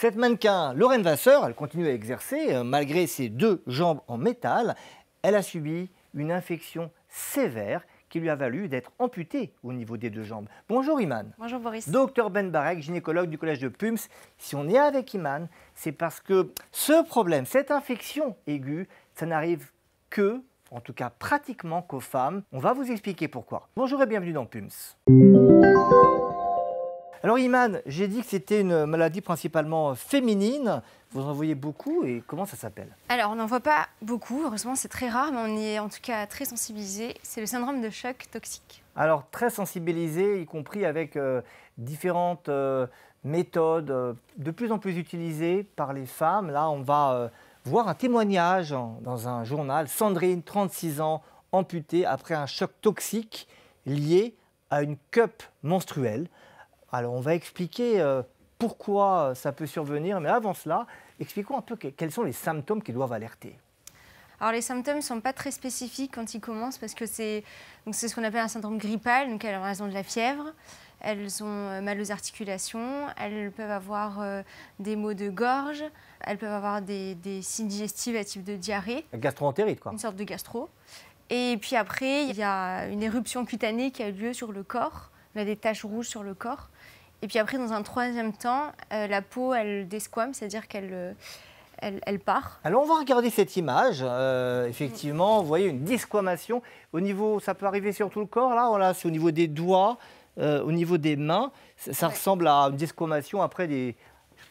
Cette mannequin, Lorraine Vasseur, elle continue à exercer euh, malgré ses deux jambes en métal. Elle a subi une infection sévère qui lui a valu d'être amputée au niveau des deux jambes. Bonjour Iman. Bonjour Boris. Docteur Ben Barek, gynécologue du collège de Pums. Si on est avec Iman, c'est parce que ce problème, cette infection aiguë, ça n'arrive que, en tout cas pratiquement qu'aux femmes. On va vous expliquer pourquoi. Bonjour et bienvenue dans Pums. Alors Iman, j'ai dit que c'était une maladie principalement euh, féminine. Vous en voyez beaucoup et comment ça s'appelle Alors on n'en voit pas beaucoup, heureusement c'est très rare, mais on y est en tout cas très sensibilisé. C'est le syndrome de choc toxique. Alors très sensibilisé, y compris avec euh, différentes euh, méthodes de plus en plus utilisées par les femmes. Là on va voir un témoignage dans un journal. Sandrine, 36 ans, amputée après un choc toxique lié à une cup menstruelle. Alors on va expliquer euh, pourquoi ça peut survenir, mais avant cela, expliquons un peu quels sont les symptômes qui doivent alerter. Alors les symptômes ne sont pas très spécifiques quand ils commencent parce que c'est ce qu'on appelle un syndrome grippal, donc elles ont de la fièvre, elles ont euh, mal aux articulations, elles peuvent avoir euh, des maux de gorge, elles peuvent avoir des, signes digestifs à type de diarrhée. Gastroentérite quoi. Une sorte de gastro. Et puis après, il y a une éruption cutanée qui a eu lieu sur le corps, on a des taches rouges sur le corps. Et puis après, dans un troisième temps, euh, la peau, elle desquame, c'est-à-dire qu'elle euh, elle, part. Alors on va regarder cette image. Euh, effectivement, vous voyez une desquamation. Au niveau, ça peut arriver sur tout le corps, là, voilà, c'est au niveau des doigts, au niveau des mains. Ça, ressemble à une desquamation après des,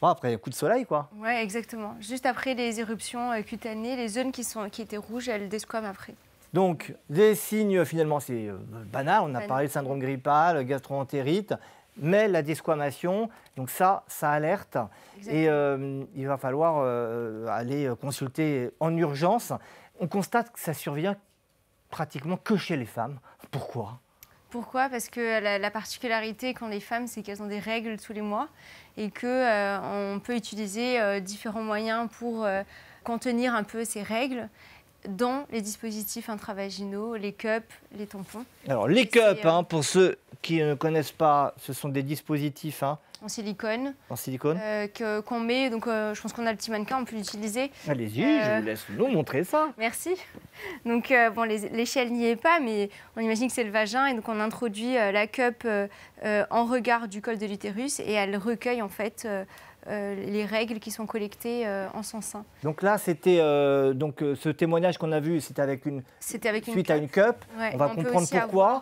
Bon, après un coup de soleil, quoi. Oui, exactement. Juste après les éruptions cutanées, les zones qui, sont, qui étaient rouges, elles desquament après. Donc, des signes, finalement, c'est banal. On a parlé de syndrome grippal, gastroentérite mais la désquamation, donc ça, ça alerte. Et euh, il va falloir euh, aller consulter en urgence. On constate que ça survient pratiquement que chez les femmes. Pourquoi pourquoi Parce que la, particularité quand les femmes, c'est qu'elles ont des règles tous les mois et qu'on euh, peut utiliser différents moyens pour contenir un peu ces règles dans les dispositifs intravaginaux, les cups, les tampons. Alors les cups, euh, hein, pour ceux qui ne connaissent pas, ce sont des dispositifs hein, en silicone. En silicone. Euh, qu'on met, donc euh, je pense qu'on a le petit mannequin, on peut l'utiliser. Allez-y, je vous laisse nous montrer ça. Merci. Donc bon, l'échelle n'y est pas, mais on imagine que c'est le vagin, et donc on introduit la cup en regard du col de l'utérus, et elle recueille en fait euh, les règles qui sont collectées euh, en son sein. Donc là, c'était euh, donc ce témoignage qu'on a vu, c'était avec une suite à une cup. on va comprendre pourquoi.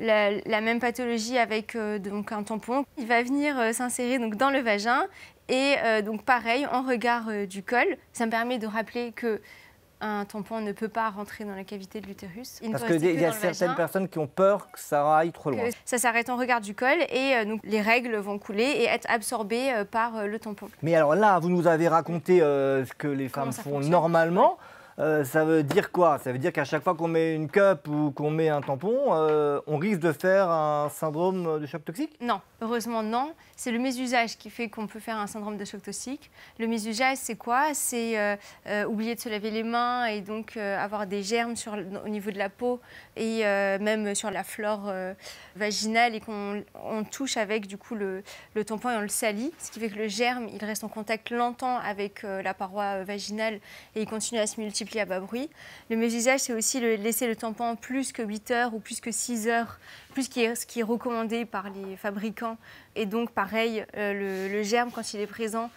la, la, même pathologie avec donc un tampon. Il va venir s'insérer donc dans le vagin et donc pareil en regard du col. Ça me permet de rappeler que un tampon ne peut pas rentrer dans la cavité de l'utérus. Parce qu'il y, a certaines personnes qui ont peur que ça aille trop loin. Ça s'arrête en regard du col et euh, les règles vont couler et être absorbées euh, par euh, le tampon. Mais alors là, vous nous avez raconté ce que les femmes font normalement. Euh, ça veut dire quoi Ça veut dire qu'à chaque fois qu'on met une cup ou qu'on met un tampon, euh, on risque de faire un syndrome euh, de choc toxique Non, heureusement non. C'est le mésusage qui fait qu'on peut faire un syndrome de choc toxique. Le mésusage, c'est quoi C'est oublier de se laver les mains et donc avoir des germes sur, au niveau de la peau et même sur la flore vaginale et qu'on touche avec du coup le, le, tampon et on le salit, ce qui fait que le germe, il reste en contact longtemps avec la paroi vaginale et il continue à se multiplier à bas bruit. Le mésusage, c'est aussi le, laisser le tampon plus que 8 heures ou plus que 6 heures, plus qui ce qui est recommandé par les fabricants. Et donc, pareil, euh, le, germe, quand il est présent,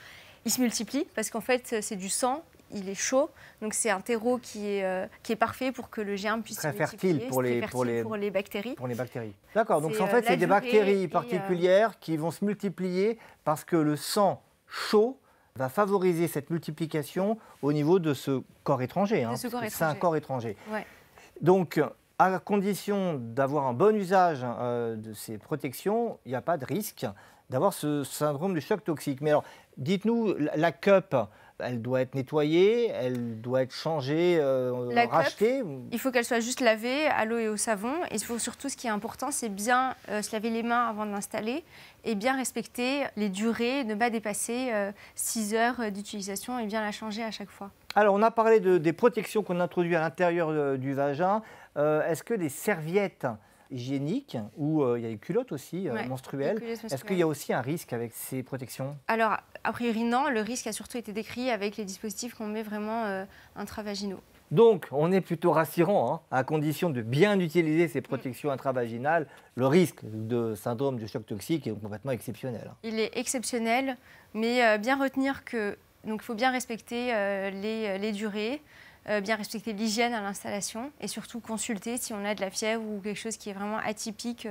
il se multiplie parce qu'en fait, c'est du sang, il est chaud. Donc c'est un terreau qui est, euh, qui est parfait pour que le germe puisse se fertile pour les, fertile pour les, pour les bactéries. Pour les bactéries. D'accord. Donc en euh, fait, c'est des bactéries particulières qui vont se multiplier parce que le sang chaud va favoriser cette multiplication au niveau de ce corps étranger. Hein, c'est un corps étranger. Donc, à condition d'avoir un bon usage hein, euh, de ces protections, il n'y a pas de risque d'avoir ce syndrome de choc toxique. Mais alors, dites-nous, la, cup, elle doit être nettoyée, elle doit être changée, euh, rachetée Il faut qu'elle soit juste lavée à l'eau et au savon. Et surtout, ce qui est important, c'est bien euh, se laver les mains avant de l'installer et bien respecter les durées, ne pas dépasser 6 heures d'utilisation et bien la changer à chaque fois. Alors, on a parlé des protections qu'on introduit à l'intérieur euh, du vagin. Euh, est-ce que des serviettes hygiéniques ou euh, il y a les culottes aussi menstruelles. Est-ce qu'il y a aussi un risque avec ces protections Alors, a priori, non. Le risque a surtout été décrit avec les dispositifs qu'on met vraiment intravaginaux. Donc, on est plutôt rassurant, hein, à condition de bien utiliser ces mm. protections intravaginales. Le risque de syndrome de choc toxique est complètement exceptionnel. Hein. Il est exceptionnel, mais bien retenir que donc il faut bien respecter euh, euh, les, durées, euh, bien respecter l'hygiène à l'installation et surtout consulter si on a de la fièvre ou quelque chose qui est vraiment atypique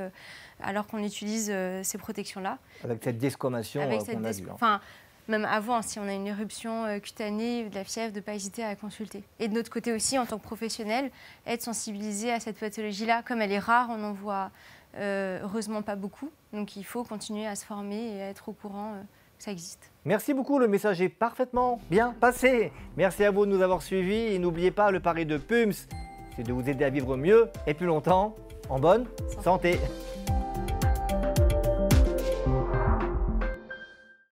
alors qu'on utilise ces protections-là. Avec cette desquamation a hein. Enfin, même avant, si on a une éruption cutanée ou de la fièvre, de ne pas hésiter à consulter. Et de notre côté aussi, en tant que professionnel, être sensibilisé à cette pathologie-là. Comme elle est rare, on n'en voit heureusement pas beaucoup. Donc il faut continuer à se former et à être au courant que ça existe. Merci beaucoup, le message est parfaitement bien passé. Merci à vous de nous avoir suivis et n'oubliez pas le pari de PUMS, c'est de vous aider à vivre mieux et plus longtemps en bonne santé.